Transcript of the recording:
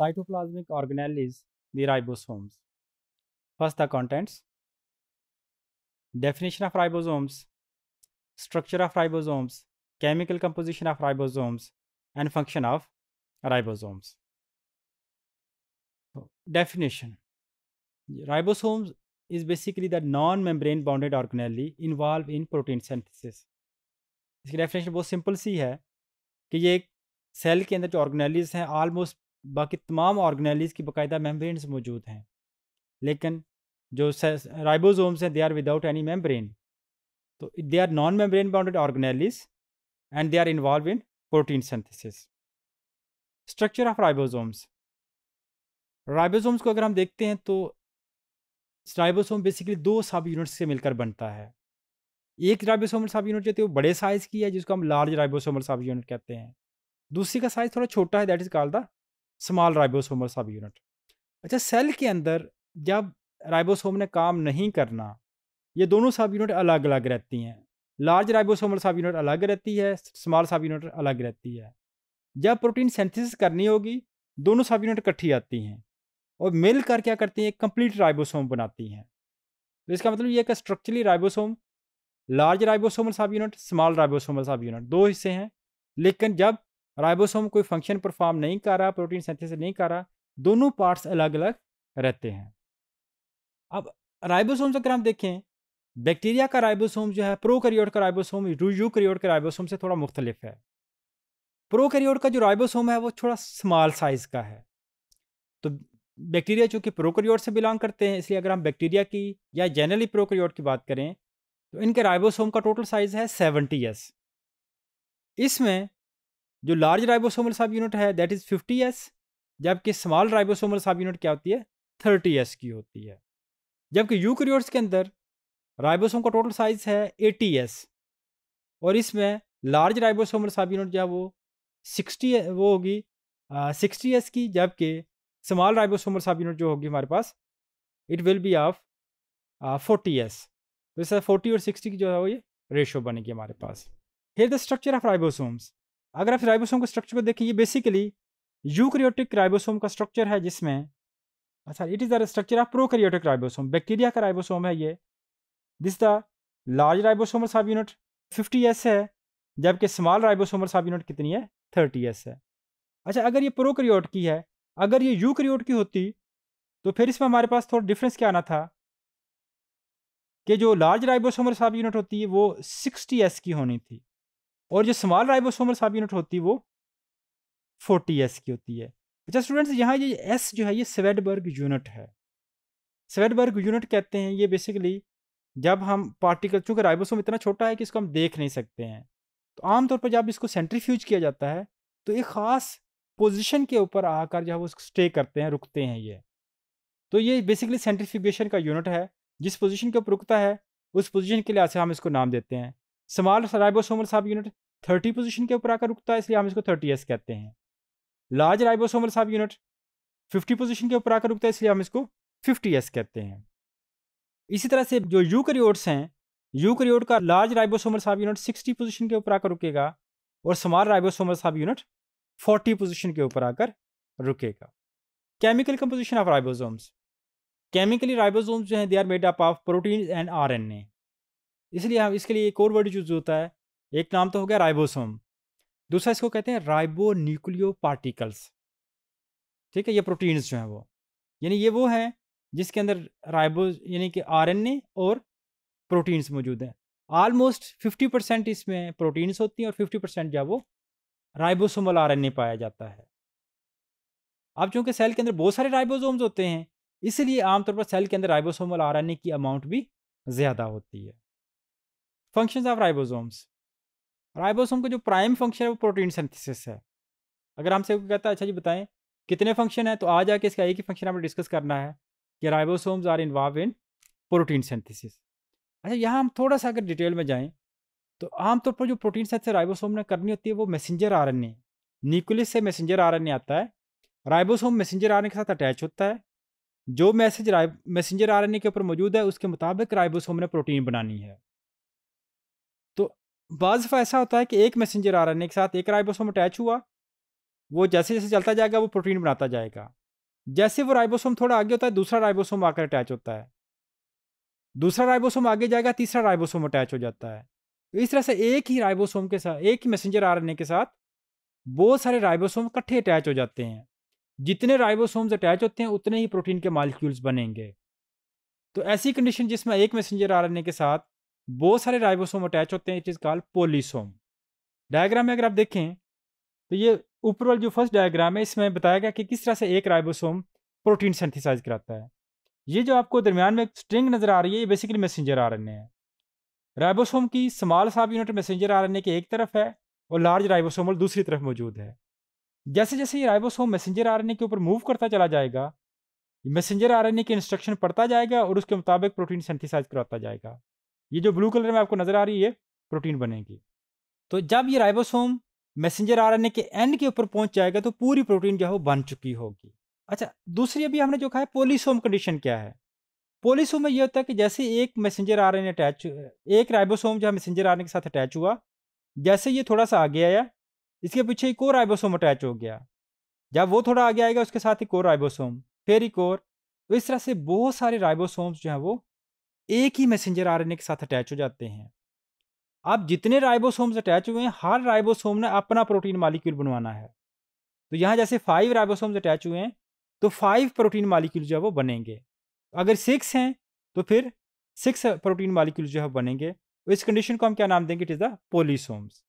cytoplasmic organelle is the ribosomes. First the contents, definition of ribosomes, structure of ribosomes, chemical composition of ribosomes and function of ribosomes. So, definition, ribosomes is basically the non-membrane bounded organelle involved in protein synthesis. इसकी definition बहुत simple सी है कि ये cell के अंदर जो organelles हैं ऑलमोस्ट बाकी तमाम ऑर्गेनाइलिस की बाकायदा मेम्ब्रेन्स मौजूद हैं लेकिन जो राइबोसोम्स हैं they are without any membrane तो they are non membrane bounded organelles and they are involved in protein synthesis structure of ribosomes ribosomes को अगर हम देखते हैं तो राइबोसोम बेसिकली दो सब यूनिट्स से मिलकर बनता है एक राइबोसोमल सब यूनिट जो है वो बड़े साइज़ की है जिसको हम लार्ज राइबोसोमल सब यूनिट कहते हैं दूसरी का साइज़ थोड़ा छोटा है that is called the small ribosomal sub unit अच्छा सेल के अंदर जब राइबोसोम ने काम नहीं करना ये दोनों सब यूनिट अलग अलग रहती हैं लार्ज राइबोसोमल सब यूनिट अलग रहती है स्मॉल सब यूनिट अलग रहती है जब प्रोटीन सेंथिसिस करनी होगी दोनों सब यूनिट इकट्ठी आती हैं और मिल कर क्या करती हैं कंप्लीट राइबोसोम बनाती हैं तो इसका मतलब ये है कि structurally ribosome large ribosomal sub unit small ribosomal sub unit दो हिस्से हैं लेकिन जब राइबोसोम कोई फंक्शन परफॉर्म नहीं कर रहा प्रोटीन सिंथेसिस नहीं कर रहा दोनों पार्ट्स अलग अलग रहते हैं अब राइबोसोम्स अगर हम देखें बैक्टीरिया का राइबोसोम जो है प्रोकैरियोट का राइबोसोम करियोड के राइबोसोम से थोड़ा मुख्तलिफ है प्रोकैरियोट का जो राइबोसोम है वो थोड़ा स्मॉल साइज़ का है तो बैक्टीरिया चूँकि प्रोकैरियोट से बिलोंग करते हैं इसलिए अगर हम बैक्टीरिया की या जनरली प्रोकैरियोट की बात करें तो इनके राइबोसोम का टोटल साइज़ है सेवेंटी एस इसमें जो लार्ज राइबोसोमल सब यूनिट है दैट इज़ फिफ्टी एस जबकि स्मॉल राइबोसोमल सब यूनिट क्या होती है थर्टी एस की होती है जबकि यूक्रियोट्स के अंदर राइबोसोम का टोटल साइज है एटी एस और इसमें लार्ज राइबोसोमल सब यूनिट जो है वो सिक्सटी वो होगी सिक्सटी एस की जबकि स्मॉल राइबोसोमल सब यूनिट जो होगी हमारे पास it will be of forty S तो इस फोर्टी और सिक्सटी की जो है वो ये रेशो बनेगी हमारे पास here the structure of ribosomes अगर आप राइबोसोम के स्ट्रक्चर को देखें ये बेसिकली यूक्रियोटिक राइबोसोम का स्ट्रक्चर है जिसमें अच्छा it is the structure of prokaryotic ribosome bacteria का राइबोसोम है ये this the large ribosomal sub unit fifty S है जबकि स्मॉल राइबोसोमल सब यूनिट कितनी है थर्टी एस है अच्छा अगर ये प्रोक्रियोट की है अगर ये यूक्रियोट की होती तो फिर इसमें हमारे पास थोड़ा डिफरेंस क्या आना था कि जो लार्ज राइबोसोमल सब यूनिट होती है वो सिक्सटी एस की होनी थी और जो स्मॉल राइबोसोमल सब यूनिट होती है वो फोर्टी एस की होती है अच्छा स्टूडेंट्स यहाँ ये एस जो है ये स्वेडबर्ग यूनिट है स्वेडबर्ग यूनिट कहते हैं ये बेसिकली जब हम पार्टिकल चूँकि राइबोसोम इतना छोटा है कि इसको हम देख नहीं सकते हैं तो आमतौर पर जब इसको सेंट्रीफ्यूज किया जाता है तो एक ख़ास पोजिशन के ऊपर आकर जो वो स्टे करते हैं रुकते हैं ये तो ये बेसिकली सेंट्रीफिकेशन का यूनिट है जिस पोजिशन के ऊपर रुकता है उस पोजिशन के लिहाज से हम इसको नाम देते हैं small ribosomal sub unit thirty position के ऊपर आकर रुकता है इसलिए हम इसको थर्टी एस कहते हैं large ribosomal sub unit fifty position के ऊपर आकर रुकता है इसलिए हम इसको फिफ्टी एस कहते हैं इसी तरह से जो करियोड्स हैं करियोड का large ribosomal sub unit sixty position के ऊपर आकर रुकेगा और small ribosomal sub unit forty position के ऊपर आकर रुकेगा chemical composition of ribosomes chemically ribosomes जो हैं they are made up of protein and R N A इसलिए हम इसके लिए एक और वर्ड यूज होता है एक नाम तो हो गया राइबोसोम दूसरा इसको कहते हैं राइबो न्यूक्लियो पार्टिकल्स ठीक है ये प्रोटीन्स जो हैं वो यानी ये वो हैं जिसके अंदर राइबो यानी कि आरएनए और प्रोटीन्स मौजूद हैं ऑलमोस्ट फिफ्टी परसेंट इसमें प्रोटीन्स होती हैं और फिफ्टी परसेंट जो वो राइबोसोमल आरएनए पाया जाता है अब चूँकि सेल के अंदर बहुत सारे राइबोसोम्स होते हैं इसलिए आमतौर पर सेल के अंदर राइबोसोमल आर की अमाउंट भी ज़्यादा होती है फंक्शंस ऑफ राइबोसोम्स राइबोसोम का जो प्राइम फंक्शन है वो प्रोटीन सिंथेसिस है अगर हमसे कहता है अच्छा जी बताएं कितने फंक्शन है तो आ जाके इसका एक ही फंक्शन हमें डिस्कस करना है कि ribosomes are involved in protein synthesis अच्छा यहाँ हम थोड़ा सा अगर डिटेल में जाएँ तो आमतौर पर जो प्रोटीन सेंथिस राइबोसोम ने करनी होती है वो मैसेंजर आर एन न्यूक्लियस से मैसेंजर आर आता है राइबोसोम मैसेंजर आर के साथ अटैच होता है जो मैसेज मैसेंजर आर के ऊपर मौजूद है उसके मुताबिक राइबोसोम ने प्रोटीन बनानी है बाज़ दफ़ा ऐसा होता है कि एक मैसेंजर आर के साथ एक राइबोसोम अटैच हुआ वो जैसे जैसे चलता जाएगा वो प्रोटीन बनाता जाएगा जैसे वो राइबोसोम थोड़ा आगे होता है दूसरा राइबोसोम आकर अटैच होता है दूसरा राइबोसोम आगे जाएगा तीसरा राइबोसोम अटैच हो जाता है तो इस तरह से एक ही राइबोसोम के साथ एक ही मैसेंजर आरएनए के साथ बहुत सारे राइबोसोम इकट्ठे अटैच हो जाते हैं जितने राइबोसोम्स अटैच होते हैं उतने ही प्रोटीन के मालिक्यूल्स बनेंगे तो ऐसी कंडीशन जिसमें एक मैसेंजर आरएनए के साथ बहुत सारे राइबोसोम अटैच होते हैं it is called polysome diagram में अगर आप देखें तो ये ऊपर वाला जो फर्स्ट डायग्राम है इसमें बताया गया कि किस तरह से एक राइबोसोम प्रोटीन सेंथिसाइज कराता है ये जो आपको दरमियान में स्ट्रिंग नज़र आ रही है ये बेसिकली मैसेंजर आर है राइबोसोम की small sub unit messenger R की एक तरफ है और लार्ज राइबोसोमल दूसरी तरफ मौजूद है जैसे जैसे ये राइबोसोम मैसेंजर आर के ऊपर मूव करता चला जाएगा मैसेंजर आर के इंस्ट्रक्शन पढ़ता जाएगा और उसके मुताबिक प्रोटीन सेंथिसाइज कराता जाएगा ये जो ब्लू कलर में आपको नज़र आ रही है प्रोटीन बनेगी तो जब ये राइबोसोम मैसेंजर आरएनए के एंड के ऊपर पहुंच जाएगा तो पूरी प्रोटीन जो है वो बन चुकी होगी अच्छा दूसरी अभी हमने जो कहा है पोलिसोम कंडीशन क्या है पोलिसोम में ये होता है कि जैसे एक मैसेंजर आरएनए अटैच एक राइबोसोम जो है मैसेंजर आरएनए के साथ अटैच हुआ जैसे ये थोड़ा सा आगे आया इसके पीछे एक और राइबोसोम अटैच हो गया जब वो थोड़ा आगे आएगा उसके साथ एक और राइबोसोम फिर एक और तो इस तरह से बहुत सारे राइबोसोम्स जो हैं वो एक ही मैसेंजर आरएनए के साथ अटैच हो जाते हैं आप जितने राइबोसोम्स अटैच हुए हैं हर राइबोसोम ने अपना प्रोटीन मालिक्यूल बनवाना है तो यहाँ जैसे फाइव राइबोसोम्स अटैच हुए हैं तो फाइव प्रोटीन मालिक्यूल जो है वो बनेंगे अगर सिक्स हैं तो फिर सिक्स प्रोटीन मालिक्यूल जो है बनेंगे इस कंडीशन को हम क्या नाम देंगे इट इज़ द पोलिसोम्स